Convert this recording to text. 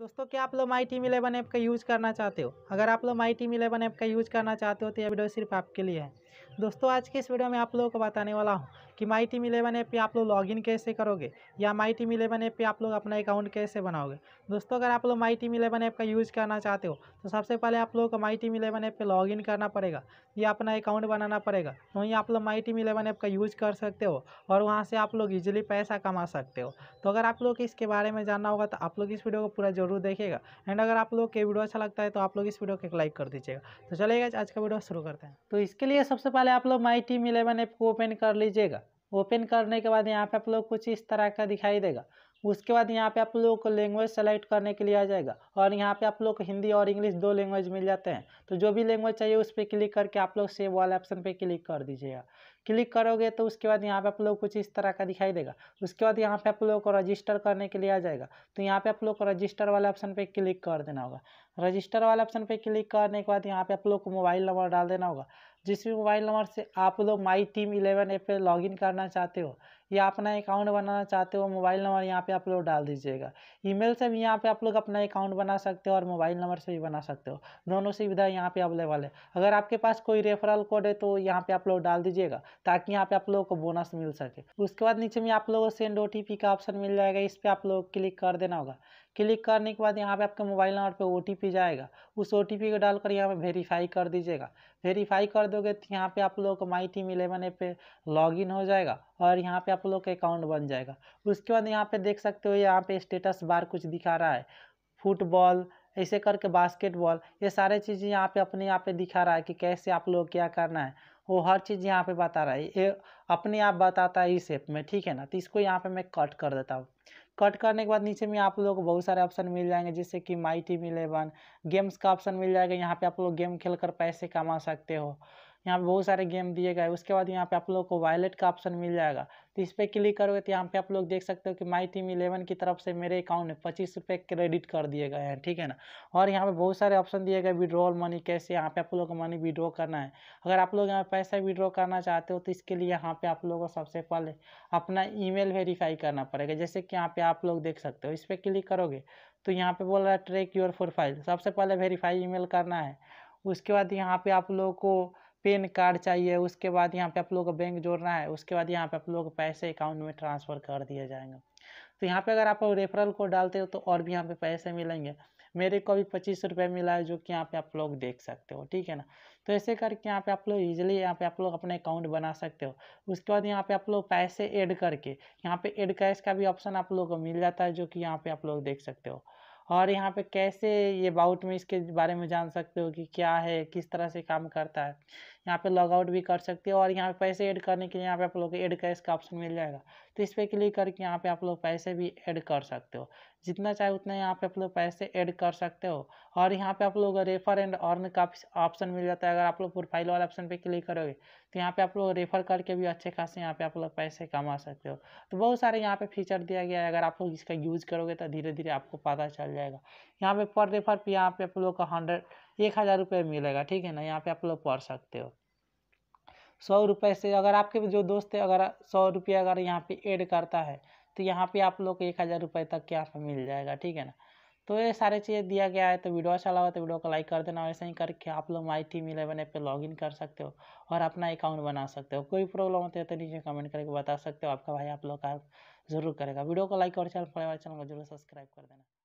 दोस्तों क्या आप लोग माई टीम इलेवन ऐप का यूज़ करना चाहते हो अगर आप लोग माई टीम इलेवन ऐप का यूज़ करना चाहते हो तो यह वीडियो सिर्फ आपके लिए है दोस्तों आज के इस वीडियो में आप लोगों को बताने वाला हूँ कि माई टीम इलेवन ऐप पर आप लोग लॉगिन कैसे करोगे या माई टीम इलेवन ऐप पर आप लोग अपना अकाउंट कैसे बनाओगे दोस्तों अगर आप लोग माई टीम इलेवन ऐप का यूज़ करना चाहते हो तो सबसे पहले आप लोग को my team eleven app log login करना पड़ेगा या अपना अकाउंट बनाना पड़ेगा वहीं आप लोग माई टीम इलेवन ऐप का यूज़ कर सकते हो और वहाँ से आप लोग ईजिली पैसा कमा सकते हो तो अगर आप लोग इसके बारे में जानना होगा तो आप लोग इस वीडियो को पूरा जरूर देखेगा एंड अगर आप लोग के वीडियो अच्छा लगता है तो आप लोग इस वीडियो को एक लाइक कर दीजिएगा तो चलेगा आज का वीडियो शुरू करते हैं तो इसके लिए सबसे पहले आप लोग माई टीम इलेवन ऐप को ओपन कर लीजिएगा ओपन करने के बाद यहाँ पे आप लोग कुछ इस तरह का दिखाई देगा उसके बाद यहाँ पे आप लोग को लैंग्वेज सेलेक्ट करने के लिए आ जाएगा और यहाँ पे आप लोग को हिंदी और इंग्लिश दो लैंग्वेज मिल जाते हैं तो जो भी लैंग्वेज चाहिए उस पर क्लिक करके आप लोग सेव वाले ऑप्शन पे क्लिक कर दीजिएगा क्लिक करोगे तो उसके बाद यहाँ पे आप लोग कुछ इस तरह का दिखाई देगा उसके बाद यहाँ पे आप लोग को रजिस्टर करने के लिए आ जाएगा तो यहाँ पे आप लोग को रजिस्टर वाले ऑप्शन पे क्लिक कर देना होगा रजिस्टर वाले ऑप्शन पे क्लिक करने के बाद यहाँ पे आप लोग को मोबाइल नंबर डाल देना होगा जिस भी मोबाइल नंबर से आप लोग माई टीम इलेवन ऐप पर लॉगिन करना चाहते हो या अपना अकाउंट बनाना चाहते हो मोबाइल नंबर यहाँ पे आप लोग डाल दीजिएगा ईमेल से भी यहाँ पे आप लोग अपना अकाउंट बना सकते हो और मोबाइल नंबर से भी बना सकते हो दोनों सुविधा यहाँ पे अवेलेबल है अगर आपके पास कोई रेफरल कोड है तो यहाँ पे आप लोग डाल दीजिएगा ताकि यहाँ पे आप लोगों को बोनस मिल सके उसके बाद नीचे में आप लोगों को सेंड ओ का ऑप्शन मिल जाएगा इस पर आप लोग क्लिक कर देना होगा क्लिक करने के बाद यहाँ पे आपके मोबाइल नंबर पे ओ जाएगा उस ओ को डालकर यहाँ पे वेरीफाई कर दीजिएगा वेरीफाई कर दोगे तो यहाँ पे आप लोगों का माई टीम इलेवन ऐप पे लॉगिन हो जाएगा और यहाँ पे आप लोग का अकाउंट बन जाएगा उसके बाद यहाँ पे देख सकते हो यहाँ पे स्टेटस बार कुछ दिखा रहा है फुटबॉल ऐसे करके बास्केटबॉल ये सारे चीज़ें यहाँ पे अपने यहाँ पे दिखा रहा है कि कैसे आप लोग क्या करना है वो हर चीज़ यहाँ पे बता रहा है ये अपने आप बताता है इस शेप में ठीक है ना तो इसको यहाँ पे मैं कट कर देता हूँ कट करने के बाद नीचे में आप लोगों को बहुत सारे ऑप्शन मिल जाएंगे जैसे कि माई टी इलेवन गेम्स का ऑप्शन मिल जाएगा यहाँ पे आप लोग गेम खेल कर पैसे कमा सकते हो यहाँ पे बहुत सारे गेम दिए गए उसके बाद यहाँ पे आप लोग को वॉलेट का ऑप्शन मिल जाएगा तो इस पर क्लिक करोगे तो यहाँ पे आप लोग देख सकते हो कि माई टीम इलेवन की तरफ से मेरे अकाउंट में पच्चीस रुपये क्रेडिट कर दिए गए हैं ठीक है ना और यहाँ पे बहुत सारे ऑप्शन दिए गए विड्रॉल मनी कैसे यहाँ पे आप लोग को मनी विड्रॉ करना है अगर आप लोग यहाँ पैसा विड्रॉ करना चाहते हो तो इसके लिए यहाँ पे आप लोगों को सबसे पहले अपना मेल वेरीफाई करना पड़ेगा जैसे कि यहाँ पे आप लोग देख सकते हो इस पर क्लिक करोगे तो यहाँ पे बोल रहा है ट्रैक योर प्रोफाइल सबसे पहले वेरीफाई मेल करना है उसके बाद यहाँ पे आप लोगों को पेन कार्ड चाहिए उसके बाद यहाँ पे आप लोग को बैंक जोड़ना है उसके बाद यहाँ पे आप लोग पैसे अकाउंट में ट्रांसफ़र कर दिए जाएंगे तो यहाँ पे अगर आप रेफरल कोड डालते हो तो और भी यहाँ पे पैसे मिलेंगे मेरे को भी पच्चीस रुपये मिला है जो कि यहाँ पे आप लोग देख सकते हो ठीक है ना तो ऐसे करके यहाँ पे आप लोग इजीली यहाँ पे आप लोग अपने अकाउंट बना सकते हो उसके बाद यहाँ पे आप लोग पैसे ऐड करके यहाँ पे ऐड कैश का भी ऑप्शन आप लोग को मिल जाता है जो कि यहाँ पे आप लोग देख सकते हो और यहाँ पे कैसे ये बाउट में इसके बारे में जान सकते हो कि क्या है किस तरह से काम करता है यहाँ पे लॉग आउट भी कर सकते हो और यहाँ पे पैसे ऐड करने के लिए यहाँ पे आप लोग को ऐड कैश का ऑप्शन मिल जाएगा तो इस पर क्लिक करके यहाँ पे आप लोग पैसे भी ऐड कर सकते हो जितना चाहे उतना यहाँ पे आप लोग पैसे ऐड कर सकते हो और यहाँ पे आप लोग रेफर एंड अर्न का ऑप्शन मिल जाता है अगर आप लोग प्रोफाइल वाले ऑप्शन पे क्लिक करोगे तो यहाँ पे आप लोग रेफर करके भी अच्छे खासे यहाँ पे आप लोग पैसे कमा सकते हो तो बहुत सारे यहाँ पे फीचर दिया गया है अगर आप लोग इसका यूज़ करोगे तो धीरे धीरे आपको पता चल जाएगा यहाँ पे पर रेफर पे यहाँ पे आप लोग का हंड्रेड एक हज़ार रुपये मिलेगा ठीक है ना यहाँ पे आप लोग पढ़ सकते हो सौ रुपये से अगर आपके जो दोस्त है अगर सौ रुपये अगर यहाँ पे ऐड करता है तो यहाँ पे आप लोग को एक हज़ार रुपये तक के यहाँ मिल जाएगा ठीक है ना तो ये सारे चीज़ें दिया गया है तो वीडियो अच्छा लगा तो वीडियो को लाइक कर देना और ऐसे ही करके आप लोग माई टीम इलेवन ऐप पर इन कर सकते हो और अपना अकाउंट बना सकते हो कोई प्रॉब्लम होती है तो नीचे कमेंट करके बता सकते हो आपका भाई आप लोग का जरूर करेगा वीडियो को लाइक और चैनल फॉलो चैनल को जरूर सब्सक्राइब कर देना